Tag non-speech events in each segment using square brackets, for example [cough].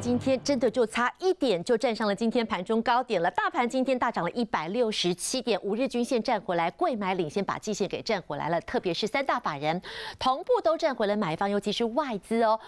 今天真的就差一点就站上了今天盘中高点了。大盘今天大涨了一百六十七点，五日均线站回来，贵买领先把季线给站回来了。特别是三大法人同步都站回来，买方尤其是外资哦。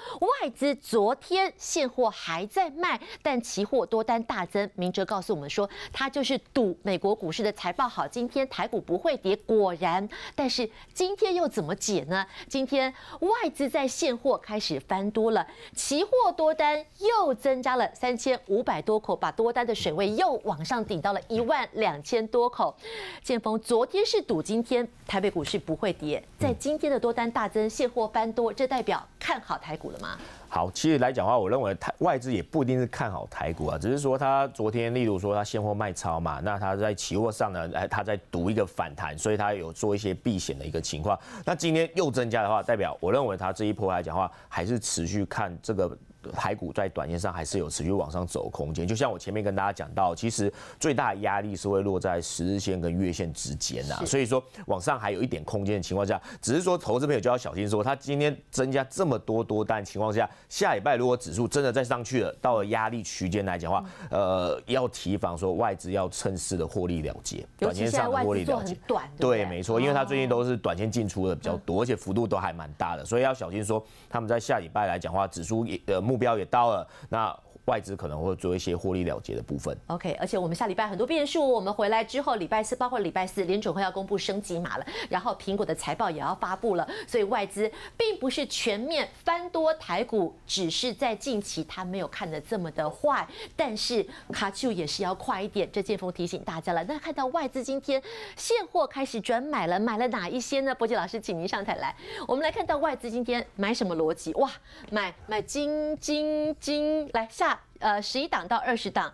外资昨天现货还在卖，但期货多单大增。明哲告诉我们说，他就是赌美国股市的财报好，今天台股不会跌。果然，但是今天又怎么解呢？今天外资在现货开始翻多了，期货多单又。又增加了三千五百多口，把多单的水位又往上顶到了一万两千多口。建峰，昨天是赌今天台北股市不会跌，在今天的多单大增、现货翻多，这代表看好台股了吗？好，其实来讲话，我认为台外资也不一定是看好台股啊，只是说他昨天例如说他现货卖超嘛，那他在期货上呢，哎，他在赌一个反弹，所以他有做一些避险的一个情况。那今天又增加的话，代表我认为他这一波来讲话，还是持续看这个台股在短线上还是有持续往上走空间。就像我前面跟大家讲到，其实最大的压力是会落在十日线跟月线之间呐，所以说往上还有一点空间的情况下，只是说投资朋友就要小心说，他今天增加这么多多单情况下。下礼拜如果指数真的再上去了，到了压力区间来讲话，呃，要提防说外资要趁势的获利了结，短线上的获利了结。对，没错，因为他最近都是短线进出的比较多，而且幅度都还蛮大的，所以要小心说他们在下礼拜来讲话，指数也呃目标也到了，那。外资可能会做一些获利了结的部分。OK，而且我们下礼拜很多变数。我们回来之后，礼拜四包括礼拜四联准会要公布升级码了，然后苹果的财报也要发布了，所以外资并不是全面翻多台股，只是在近期它没有看的这么的坏。但是卡丘也是要快一点。这剑锋提醒大家了。那看到外资今天现货开始转买了，买了哪一些呢？波杰老师，请您上台来，我们来看到外资今天买什么逻辑？哇，买买金金金，来下。呃，十一档到二十档，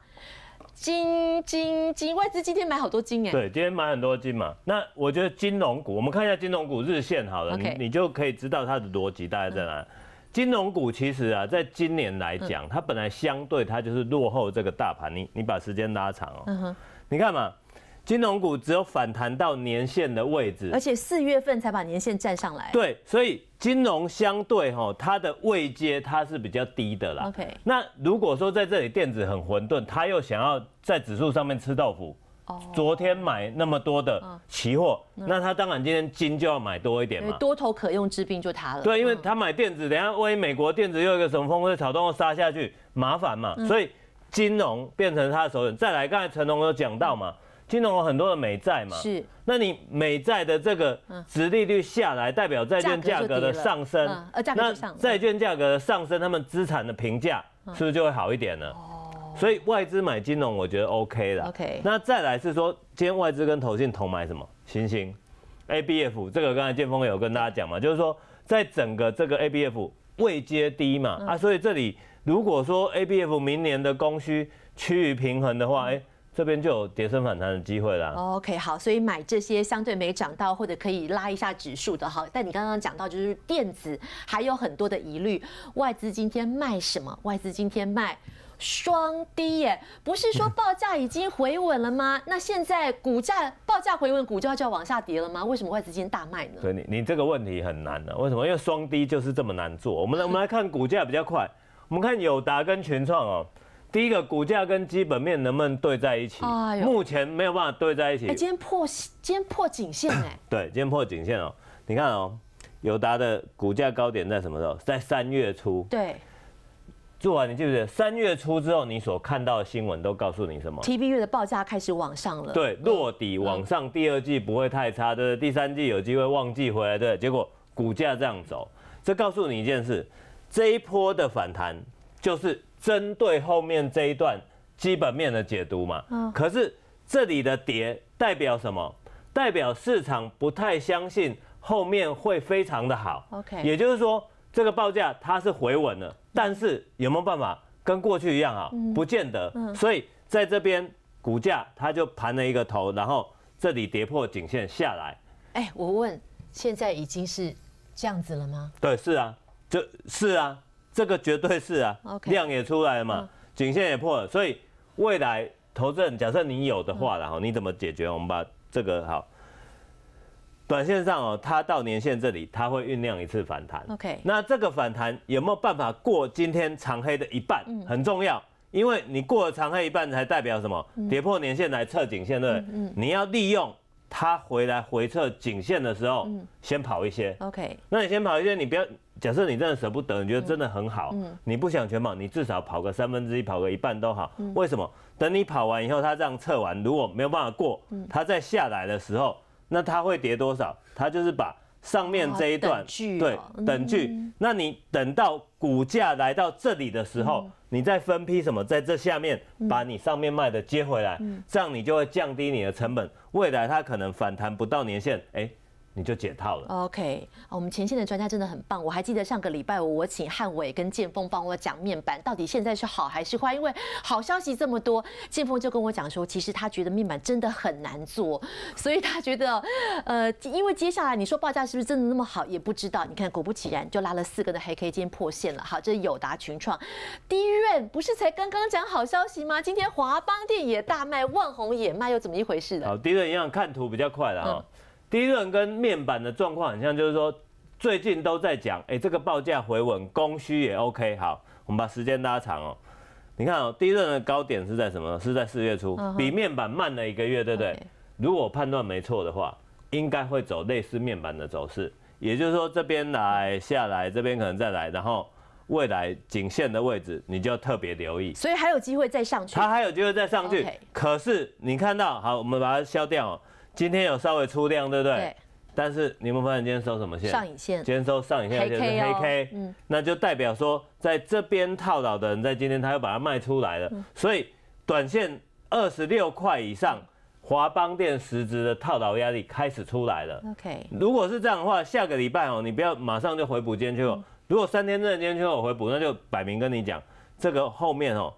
金金金外资今天买好多金哎，对，今天买很多金嘛。那我觉得金融股，我们看一下金融股日线好了，你你就可以知道它的逻辑大概在哪。金融股其实啊，在今年来讲，它本来相对它就是落后这个大盘。你你把时间拉长哦，你看嘛。金融股只有反弹到年线的位置，而且四月份才把年线站上来。对，所以金融相对哈，它的位阶它是比较低的啦。OK，那如果说在这里电子很混沌，他又想要在指数上面吃豆腐，昨天买那么多的期货，那他当然今天金就要买多一点嘛。多头可用之兵就他了。对，因为他买电子，等下万一美国电子又一个什么风吹草动杀下去，麻烦嘛。所以金融变成他的首选。再来，刚才成龙有讲到嘛。金融有很多的美债嘛，是，那你美债的这个值利率下来，代表债券价格的上升，呃，债券价格上升，他们资产的评价是不是就会好一点呢？哦，所以外资买金融，我觉得 OK 的。OK。那再来是说，今天外资跟投信同买什么？新兴，ABF，这个刚才建峰有跟大家讲嘛，就是说在整个这个 ABF 未接低嘛，啊，所以这里如果说 ABF 明年的供需趋于平衡的话，哎。这边就有跌升反弹的机会啦。OK，好，所以买这些相对没涨到或者可以拉一下指数的哈。但你刚刚讲到，就是电子还有很多的疑虑。外资今天卖什么？外资今天卖双低耶，不是说报价已经回稳了吗？[laughs] 那现在股价报价回稳，股价就要往下跌了吗？为什么外资今天大卖呢？对你，你这个问题很难呢。为什么？因为双低就是这么难做。我们来我们来看股价比较快。我们看友达跟全创哦。第一个股价跟基本面能不能对在一起？目前没有办法对在一起。哎，今天破，今天破颈线哎。[coughs] 对，今天破颈线哦。你看哦，友达的股价高点在什么时候？在三月初。对。做完你记不记得？三月初之后，你所看到的新闻都告诉你什么？T B U 的报价开始往上了。对，落底往上，第二季不会太差，对。第三季有机会旺季回来，对。结果股价这样走，这告诉你一件事：这一波的反弹就是。针对后面这一段基本面的解读嘛，嗯，可是这里的跌代表什么？代表市场不太相信后面会非常的好，OK，也就是说这个报价它是回稳了，但是有没有办法跟过去一样啊？不见得，所以在这边股价它就盘了一个头，然后这里跌破颈线下来。哎，我问，现在已经是这样子了吗？对，是啊，这是啊。这个绝对是啊，量也出来了嘛，颈线也破了，所以未来头人，假设你有的话，然后你怎么解决？我们把这个好，短线上哦，它到年线这里，它会酝酿一次反弹。OK，那这个反弹有没有办法过今天长黑的一半？很重要，因为你过了长黑一半，才代表什么？跌破年线来测颈线，对嗯。你要利用它回来回撤颈线的时候，先跑一些。OK，那你先跑一些，你不要。假设你真的舍不得，你觉得真的很好，你不想全跑，你至少跑个三分之一，跑个一半都好。为什么？等你跑完以后，他这样测完，如果没有办法过，它再下来的时候，那它会跌多少？它就是把上面这一段，对，等距。那你等到股价来到这里的时候，你再分批什么？在这下面把你上面卖的接回来，这样你就会降低你的成本。未来它可能反弹不到年限，哎。你就解套了。OK，我们前线的专家真的很棒。我还记得上个礼拜我请汉伟跟建峰帮我讲面板到底现在是好还是坏，因为好消息这么多，建峰就跟我讲说，其实他觉得面板真的很难做，所以他觉得，呃，因为接下来你说报价是不是真的那么好，也不知道。你看果不其然就拉了四个的黑 K，今天破线了。好，这是友达群创，第一润不是才刚刚讲好消息吗？今天华邦电也大卖，万宏也卖，又怎么一回事呢？好，第一润一样看图比较快了啊。第一轮跟面板的状况很像，就是说最近都在讲，哎，这个报价回稳，供需也 OK。好，我们把时间拉长哦，你看哦，第一轮的高点是在什么？是在四月初，比面板慢了一个月，对不对？如果判断没错的话，应该会走类似面板的走势，也就是说这边来下来，这边可能再来，然后未来颈线的位置你就特别留意。所以还有机会再上去，它还有机会再上去。可是你看到，好，我们把它消掉今天有稍微出量，对不对？对。但是你们发现今天收什么线？上影线。今天收上影线就是黑 K。嗯。那就代表说，在这边套牢的人，在今天他又把它卖出来了。嗯。所以短线二十六块以上，华邦电实质的套牢压力开始出来了。OK。如果是这样的话，下个礼拜哦，你不要马上就回补今天去哦，如果三天内今天去我回补，那就摆明跟你讲，这个后面哦，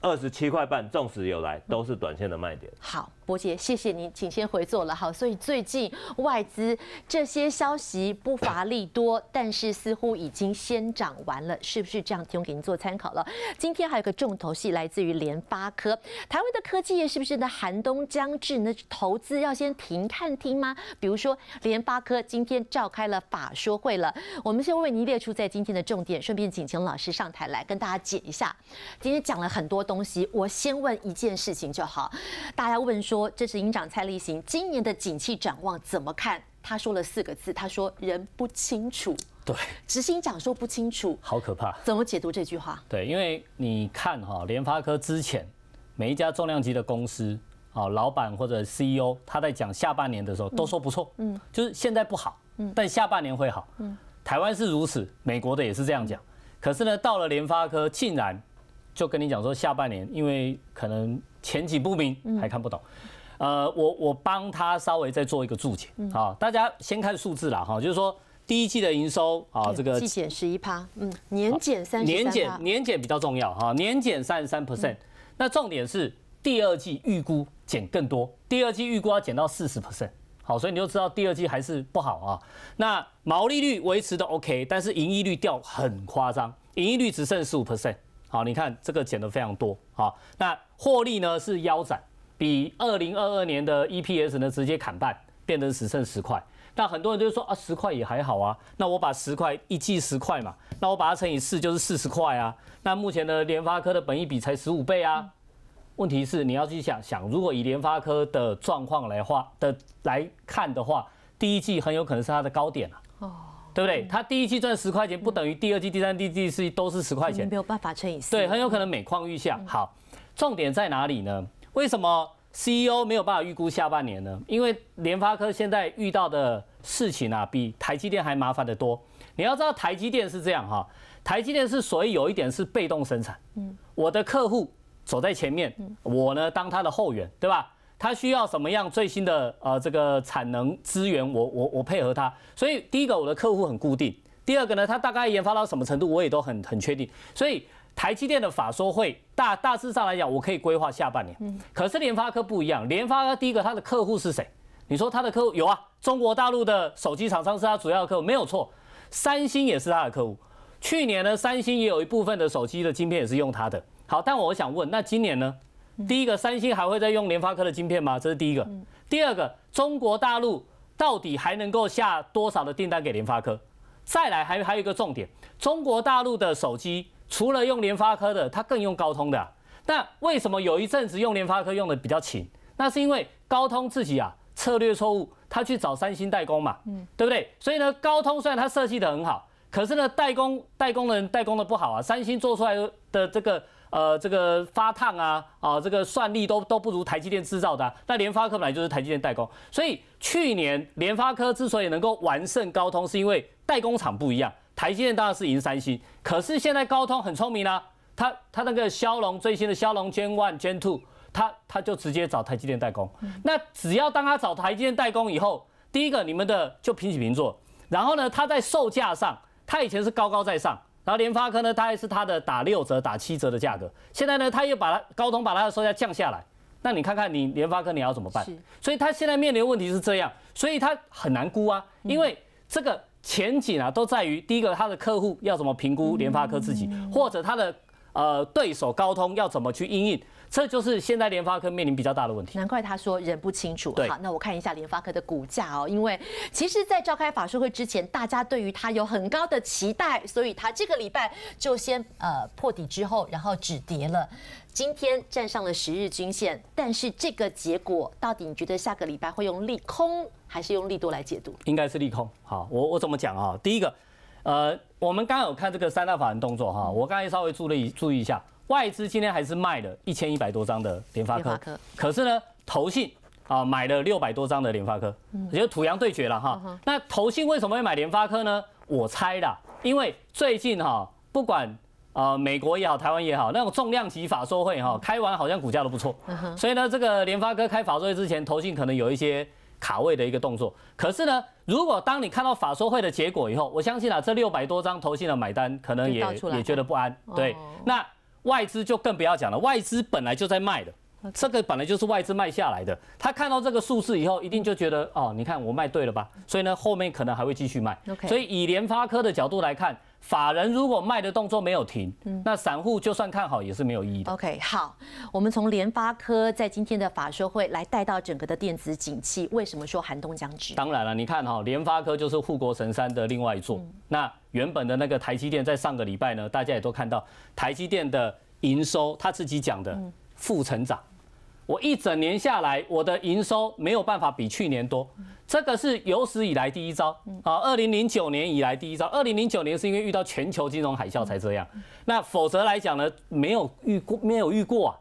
二十七块半纵使有来，都是短线的卖点。好。伯杰，谢谢您，请先回座了。好，所以最近外资这些消息不乏利多，但是似乎已经先涨完了，是不是这样？提供给您做参考了。今天还有个重头戏，来自于联发科，台湾的科技业是不是？那寒冬将至，那投资要先停看听吗？比如说联发科今天召开了法说会了，我们先为您列出在今天的重点，顺便请请老师上台来跟大家解一下。今天讲了很多东西，我先问一件事情就好，大家问说。说这是营长蔡立行今年的景气展望怎么看？他说了四个字，他说人不清楚。对，执行长说不清楚，好可怕。怎么解读这句话？对，因为你看哈，联发科之前每一家重量级的公司，啊，老板或者 CEO 他在讲下半年的时候都说不错，嗯，就是现在不好，嗯，但下半年会好，嗯，台湾是如此，美国的也是这样讲。可是呢，到了联发科竟然。就跟你讲说，下半年因为可能前景不明，还看不懂，呃，我我帮他稍微再做一个注解啊。大家先看数字啦，哈，就是说第一季的营收啊，这个季减十一趴，嗯，年减三十三，年减年减比较重要哈，年减三十三 percent。那重点是第二季预估减更多，第二季预估要减到四十 percent。好，所以你就知道第二季还是不好啊。那毛利率维持的 OK，但是盈利率掉很夸张，盈利率只剩十五 percent。好，你看这个减的非常多好，那获利呢是腰斩，比二零二二年的 EPS 呢直接砍半，变成只剩十块。那很多人就说啊，十块也还好啊。那我把十块一季十块嘛，那我把它乘以四就是四十块啊。那目前的联发科的本益比才十五倍啊。问题是你要去想想，如果以联发科的状况来话的来看的话，第一季很有可能是它的高点啊。哦。对不对？他第一季赚十块钱，不等于第二季、第三、季、第四季都是十块钱，没有办法乘以四，对，很有可能每况愈下。好，重点在哪里呢？为什么 CEO 没有办法预估下半年呢？因为联发科现在遇到的事情啊，比台积电还麻烦得多。你要知道，台积电是这样哈，台积电是所以有一点是被动生产，嗯，我的客户走在前面，我呢当他的后援，对吧？他需要什么样最新的呃这个产能资源，我我我配合他。所以第一个我的客户很固定，第二个呢，它大概研发到什么程度我也都很很确定。所以台积电的法说会大大致上来讲，我可以规划下半年。可是联发科不一样，联发科第一个它的客户是谁？你说它的客户有啊，中国大陆的手机厂商是它主要的客户，没有错。三星也是它的客户。去年呢，三星也有一部分的手机的晶片也是用它的。好，但我想问，那今年呢？第一个，三星还会再用联发科的晶片吗？这是第一个。第二个，中国大陆到底还能够下多少的订单给联发科？再来，还还有一个重点，中国大陆的手机除了用联发科的，它更用高通的。那为什么有一阵子用联发科用的比较勤？那是因为高通自己啊策略错误，他去找三星代工嘛，对不对？所以呢，高通虽然它设计的很好。可是呢，代工代工的人代工的不好啊，三星做出来的这个呃这个发烫啊啊，这个算力都都不如台积电制造的。那联发科本来就是台积电代工，所以去年联发科之所以能够完胜高通，是因为代工厂不一样。台积电当然是赢三星，可是现在高通很聪明啦，他他那个骁龙最新的骁龙 Gen One Gen Two，他他就直接找台积电代工。那只要当他找台积电代工以后，第一个你们的就平起平坐，然后呢，他在售价上。他以前是高高在上，然后联发科呢，大概是他的打六折、打七折的价格。现在呢，他又把高通把他的售价降下来，那你看看你联发科你要怎么办？所以他现在面临的问题是这样，所以他很难估啊，因为这个前景啊都在于第一个，他的客户要怎么评估联发科自己，或者他的呃对手高通要怎么去应应？这就是现在联发科面临比较大的问题。难怪他说人不清楚。好，那我看一下联发科的股价哦，因为其实，在召开法说会之前，大家对于它有很高的期待，所以它这个礼拜就先呃破底之后，然后止跌了，今天站上了十日均线。但是这个结果，到底你觉得下个礼拜会用利空还是用利多来解读？应该是利空。好，我我怎么讲啊？第一个，呃，我们刚刚有看这个三大法人动作哈，我刚才稍微注意注意一下。外资今天还是卖了一千一百多张的联发科，可是呢，投信啊买了六百多张的联发科，我觉得土洋对决了哈。那投信为什么会买联发科呢？我猜啦，因为最近哈，不管啊美国也好，台湾也好，那种重量级法说会哈开完好像股价都不错，所以呢，这个联发科开法说会之前，投信可能有一些卡位的一个动作。可是呢，如果当你看到法说会的结果以后，我相信啦，这六百多张投信的买单可能也也觉得不安，对，那。外资就更不要讲了，外资本来就在卖的，这个本来就是外资卖下来的。他看到这个数字以后，一定就觉得哦，你看我卖对了吧？所以呢，后面可能还会继续卖。所以以联发科的角度来看。法人如果卖的动作没有停，那散户就算看好也是没有意义的。OK，好，我们从联发科在今天的法说会来带到整个的电子景气，为什么说寒冬将至？当然了，你看哈，联发科就是护国神山的另外一座。那原本的那个台积电在上个礼拜呢，大家也都看到台积电的营收，他自己讲的负成长。我一整年下来，我的营收没有办法比去年多，这个是有史以来第一招，啊！二零零九年以来第一招，二零零九年是因为遇到全球金融海啸才这样，那否则来讲呢，没有遇过，没有遇过啊，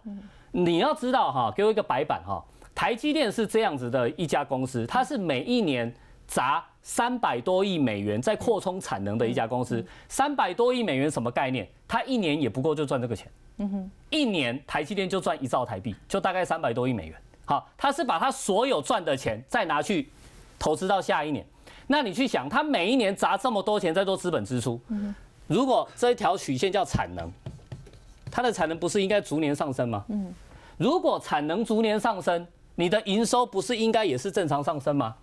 你要知道哈，给我一个白板哈，台积电是这样子的一家公司，它是每一年砸。三百多亿美元在扩充产能的一家公司，三百多亿美元什么概念？它一年也不够就赚这个钱。嗯哼，一年台积电就赚一兆台币，就大概三百多亿美元。好，它是把它所有赚的钱再拿去投资到下一年。那你去想，它每一年砸这么多钱在做资本支出。如果这一条曲线叫产能，它的产能不是应该逐年上升吗？嗯，如果产能逐年上升，你的营收不是应该也是正常上升吗？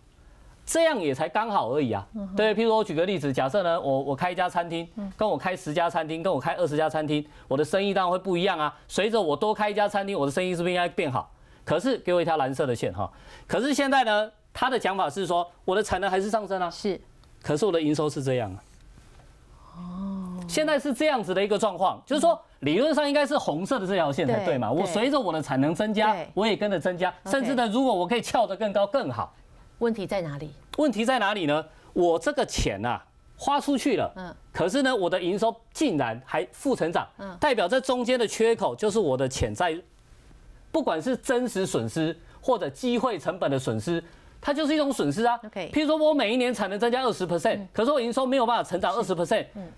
这样也才刚好而已啊。对，譬如我举个例子，假设呢，我我开一家餐厅，跟我开十家餐厅，跟我开二十家餐厅，我的生意当然会不一样啊。随着我多开一家餐厅，我的生意是不是应该变好？可是给我一条蓝色的线哈。可是现在呢，他的讲法是说，我的产能还是上升啊，是，可是我的营收是这样啊。哦，现在是这样子的一个状况，就是说理论上应该是红色的这条线才对嘛。我随着我的产能增加，我也跟着增加，甚至呢，如果我可以翘得更高更好。问题在哪里？问题在哪里呢？我这个钱啊，花出去了，嗯，可是呢，我的营收竟然还负成长，代表这中间的缺口就是我的潜在，不管是真实损失或者机会成本的损失，它就是一种损失啊。OK，譬如说我每一年产能增加二十 percent，可是我营收没有办法成长二十 percent，嗯，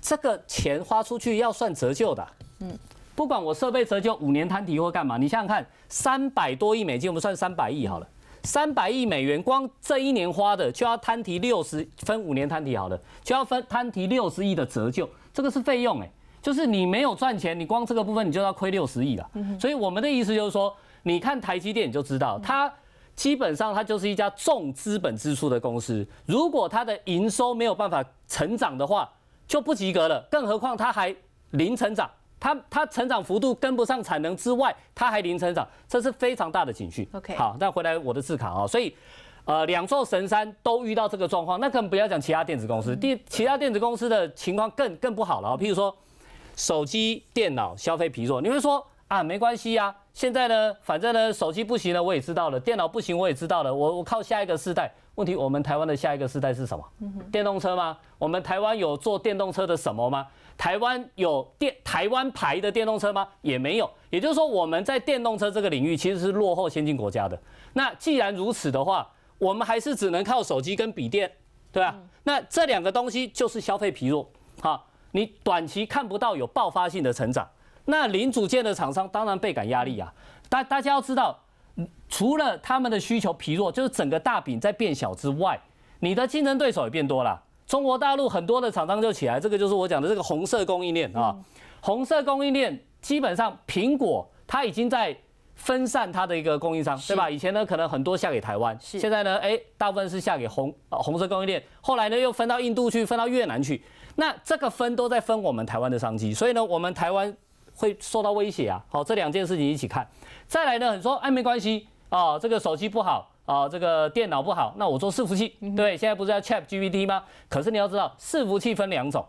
这个钱花出去要算折旧的，嗯，不管我设备折旧五年摊底或干嘛，你想想看，三百多亿美金，我们算三百亿好了。三百亿美元，光这一年花的就要摊提六十分，五年摊提好了，就要分摊提六十亿的折旧，这个是费用哎，就是你没有赚钱，你光这个部分你就要亏六十亿了。所以我们的意思就是说，你看台积电你就知道，它基本上它就是一家重资本支出的公司，如果它的营收没有办法成长的话，就不及格了，更何况它还零成长。它它成长幅度跟不上产能之外，它还零成长，这是非常大的警讯。OK，好，那回来我的字卡啊，所以，呃，两座神山都遇到这个状况，那更不要讲其他电子公司，第其他电子公司的情况更更不好了。譬如说手机、电脑、消费皮弱，你会说。啊，没关系呀。现在呢，反正呢，手机不行了，我也知道了；电脑不行，我也知道了。我我靠下一个时代。问题，我们台湾的下一个时代是什么？电动车吗？我们台湾有做电动车的什么吗？台湾有电台湾牌的电动车吗？也没有。也就是说，我们在电动车这个领域其实是落后先进国家的。那既然如此的话，我们还是只能靠手机跟笔电，对吧？那这两个东西就是消费疲弱。好，你短期看不到有爆发性的成长。那零组件的厂商当然倍感压力啊，大大家要知道，除了他们的需求疲弱，就是整个大饼在变小之外，你的竞争对手也变多了。中国大陆很多的厂商就起来，这个就是我讲的这个红色供应链啊。红色供应链基本上，苹果它已经在分散它的一个供应商，对吧？以前呢可能很多下给台湾，现在呢哎大部分是下给红红色供应链，后来呢又分到印度去，分到越南去。那这个分都在分我们台湾的商机，所以呢我们台湾。会受到威胁啊！好，这两件事情一起看。再来呢，你说哎，没关系啊，这个手机不好啊，这个电脑不好，那我做伺服器，对，现在不是要 Chat GPT 吗？可是你要知道，伺服器分两种，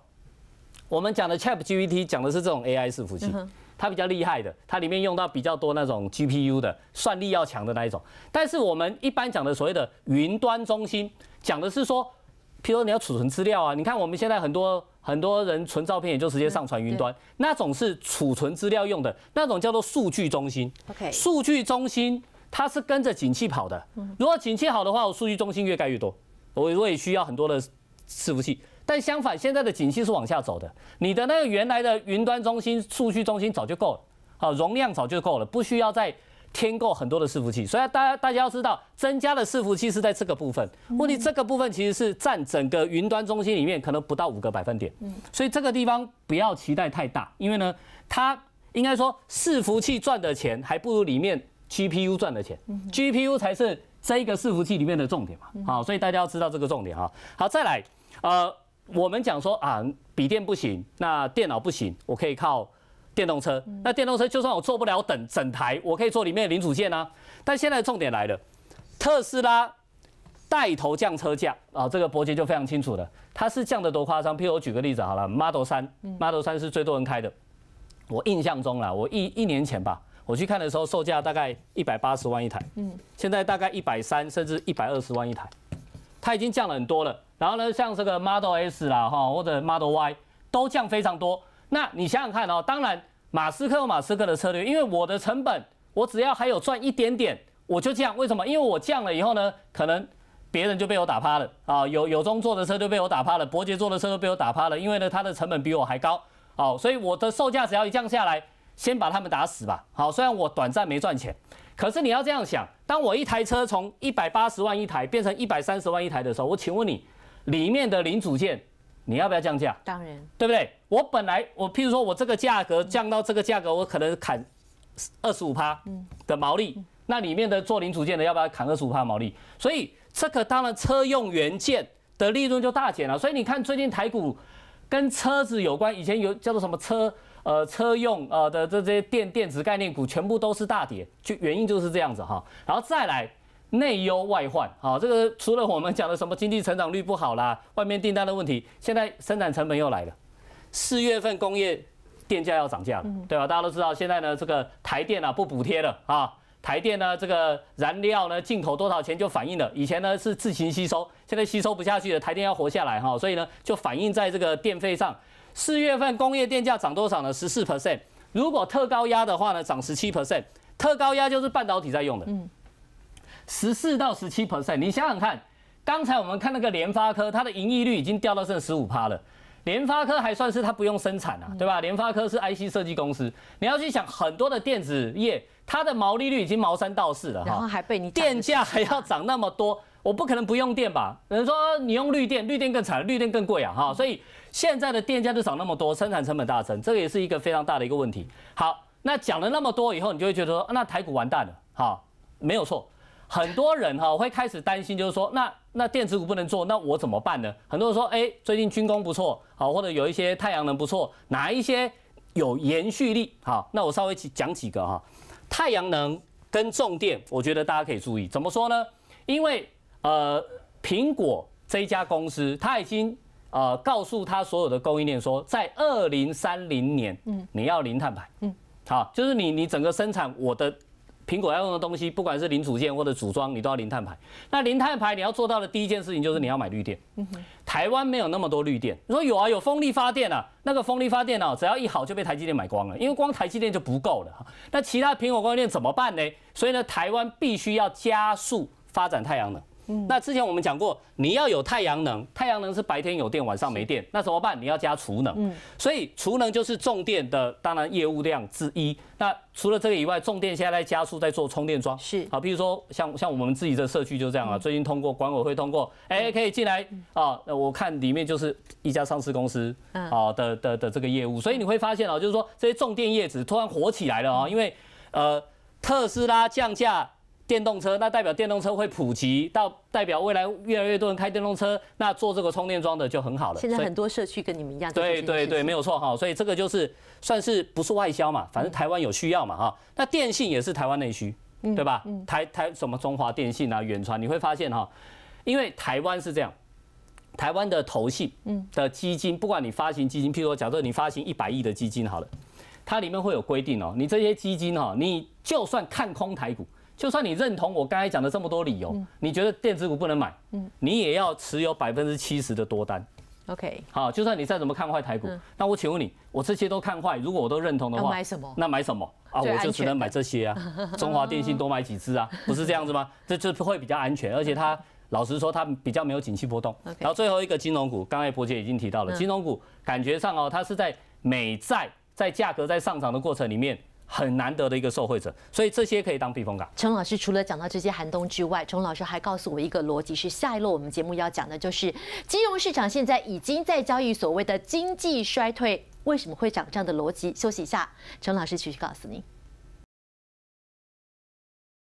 我们讲的 Chat GPT 讲的是这种 AI 伺服器，它比较厉害的，它里面用到比较多那种 GPU 的算力要强的那一种。但是我们一般讲的所谓的云端中心，讲的是说，譬如你要储存资料啊，你看我们现在很多。很多人存照片也就直接上传云端，那种是储存资料用的，那种叫做数据中心。OK，数据中心它是跟着景气跑的。如果景气好的话，我数据中心越盖越多，我我也需要很多的伺服器。但相反，现在的景气是往下走的，你的那个原来的云端中心、数据中心早就够了，好，容量早就够了，不需要再。添购很多的伺服器，所以大家大家要知道，增加的伺服器是在这个部分。问题这个部分其实是占整个云端中心里面可能不到五个百分点。所以这个地方不要期待太大，因为呢，它应该说伺服器赚的钱还不如里面 G P U 赚的钱，G P U 才是这一个伺服器里面的重点嘛。好，所以大家要知道这个重点啊。好，再来，呃，我们讲说啊，笔电不行，那电脑不行，我可以靠。电动车，那电动车就算我做不了整整台，我可以做里面的零组件啊。但现在的重点来了，特斯拉带头降车价啊，这个伯杰就非常清楚了，它是降的多夸张。譬如我举个例子好了，Model 3，Model 3是最多人开的。我印象中了，我一一年前吧，我去看的时候，售价大概一百八十万一台，嗯，现在大概一百三甚至一百二十万一台，它已经降了很多了。然后呢，像这个 Model S 啦，哈，或者 Model Y 都降非常多。那你想想看哦，当然。马斯克有马斯克的策略，因为我的成本，我只要还有赚一点点，我就降。为什么？因为我降了以后呢，可能别人就被我打趴了啊！有 [laughs] 有中坐的车就被我打趴了，伯爵坐的车都被我打趴了。因为呢，他的成本比我还高，好，所以我的售价只要一降下来，先把他们打死吧。好，虽然我短暂没赚钱，可是你要这样想，当我一台车从一百八十万一台变成一百三十万一台的时候，我请问你，里面的零组件？你要不要降价？当然，对不对？我本来我譬如说我这个价格降到这个价格，我可能砍二十五趴的毛利，那里面的做零组件的要不要砍二十五趴毛利？所以这个当然车用元件的利润就大减了。所以你看最近台股跟车子有关，以前有叫做什么车呃车用呃的这这些电电子概念股全部都是大跌，就原因就是这样子哈。然后再来。内忧外患，好，这个除了我们讲的什么经济成长率不好啦，[laughs] 外面订单的问题，现在生产成本又来了。四月份工业电价要涨价了，对吧？大家都知道，现在呢，这个台电啊不补贴了啊，台电呢这个燃料呢进口多少钱就反映了，以前呢是自行吸收，现在吸收不下去了，台电要活下来哈，所以呢就反映在这个电费上。四月份工业电价涨多少呢？十四 percent，如果特高压的话呢，涨十七 percent，特高压就是半导体在用的。十四到十七 percent，你想想看，刚才我们看那个联发科，它的盈利率已经掉到剩十五趴了。联发科还算是它不用生产啊，对吧？联发科是 IC 设计公司，你要去想很多的电子业，它的毛利率已经毛三到四了，然后还被你电价还要涨那么多，我不可能不用电吧？有人说你用绿电，绿电更惨，绿电更贵啊，哈，所以现在的电价就涨那么多，生产成本大增，这个也是一个非常大的一个问题。好，那讲了那么多以后，你就会觉得说，那台股完蛋了，哈，没有错。很多人哈会开始担心，就是说，那那电子股不能做，那我怎么办呢？很多人说，哎，最近军工不错，好，或者有一些太阳能不错，哪一些有延续力？好，那我稍微讲几个哈，太阳能跟重电，我觉得大家可以注意。怎么说呢？因为呃，苹果这家公司，它已经呃告诉他所有的供应链说，在二零三零年，嗯，你要零碳排，嗯，好，就是你你整个生产我的。苹果要用的东西，不管是零组件或者组装，你都要零碳排。那零碳排你要做到的第一件事情就是你要买绿电。台湾没有那么多绿电，你说有啊？有风力发电啊？那个风力发电啊，只要一好就被台积电买光了，因为光台积电就不够了。那其他苹果供应链怎么办呢？所以呢，台湾必须要加速发展太阳能。那之前我们讲过，你要有太阳能，太阳能是白天有电，晚上没电，那怎么办？你要加储能。嗯。所以储能就是重电的，当然业务量之一。那除了这个以外，重电现在在加速，在做充电桩。是好，比如说像像我们自己的社区就这样啊，最近通过管委会通过，哎，可以进来啊。那我看里面就是一家上市公司啊的的的这个业务，所以你会发现啊，就是说这些重电叶子突然火起来了啊，因为呃特斯拉降价。电动车那代表电动车会普及，到代表未来越来越多人开电动车，那做这个充电桩的就很好了。现在很多社区跟你们一样，对对对，没有错哈。所以这个就是算是不是外销嘛？反正台湾有需要嘛哈。那电信也是台湾内需，对吧？台台什么中华电信啊、远传，你会发现哈，因为台湾是这样，台湾的投信的基金，不管你发行基金，譬如说假设你发行一百亿的基金好了，它里面会有规定哦，你这些基金哈，你就算看空台股。就算你认同我刚才讲的这么多理由，你觉得电子股不能买，嗯，你也要持有百分之七十的多单，OK，好，就算你再怎么看坏台股，那我请问你，我这些都看坏，如果我都认同的话，那买什么？那买什么啊？我就只能买这些啊，[laughs] 中华电信多买几只啊，不是这样子吗？[laughs] 这就会比较安全，而且它老实说，它比较没有景气波动。然后最后一个金融股，刚才伯姐已经提到了，金融股感觉上哦，它是在美债在价格在上涨的过程里面。很难得的一个受惠者，所以这些可以当避风港。陈老师除了讲到这些寒冬之外，陈老师还告诉我一个逻辑是：下一路我们节目要讲的就是金融市场现在已经在交易所谓的经济衰退，为什么会涨？这样的逻辑休息一下，陈老师继续告诉你。